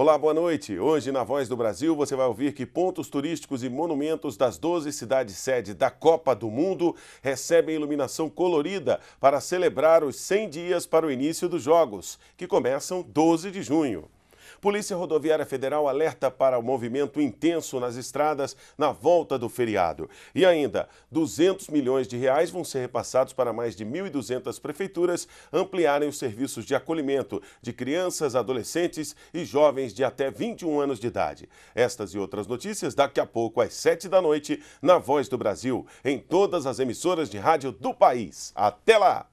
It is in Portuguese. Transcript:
Olá, boa noite. Hoje, na Voz do Brasil, você vai ouvir que pontos turísticos e monumentos das 12 cidades-sede da Copa do Mundo recebem iluminação colorida para celebrar os 100 dias para o início dos Jogos, que começam 12 de junho. Polícia Rodoviária Federal alerta para o movimento intenso nas estradas na volta do feriado. E ainda, 200 milhões de reais vão ser repassados para mais de 1.200 prefeituras ampliarem os serviços de acolhimento de crianças, adolescentes e jovens de até 21 anos de idade. Estas e outras notícias daqui a pouco às 7 da noite na Voz do Brasil, em todas as emissoras de rádio do país. Até lá!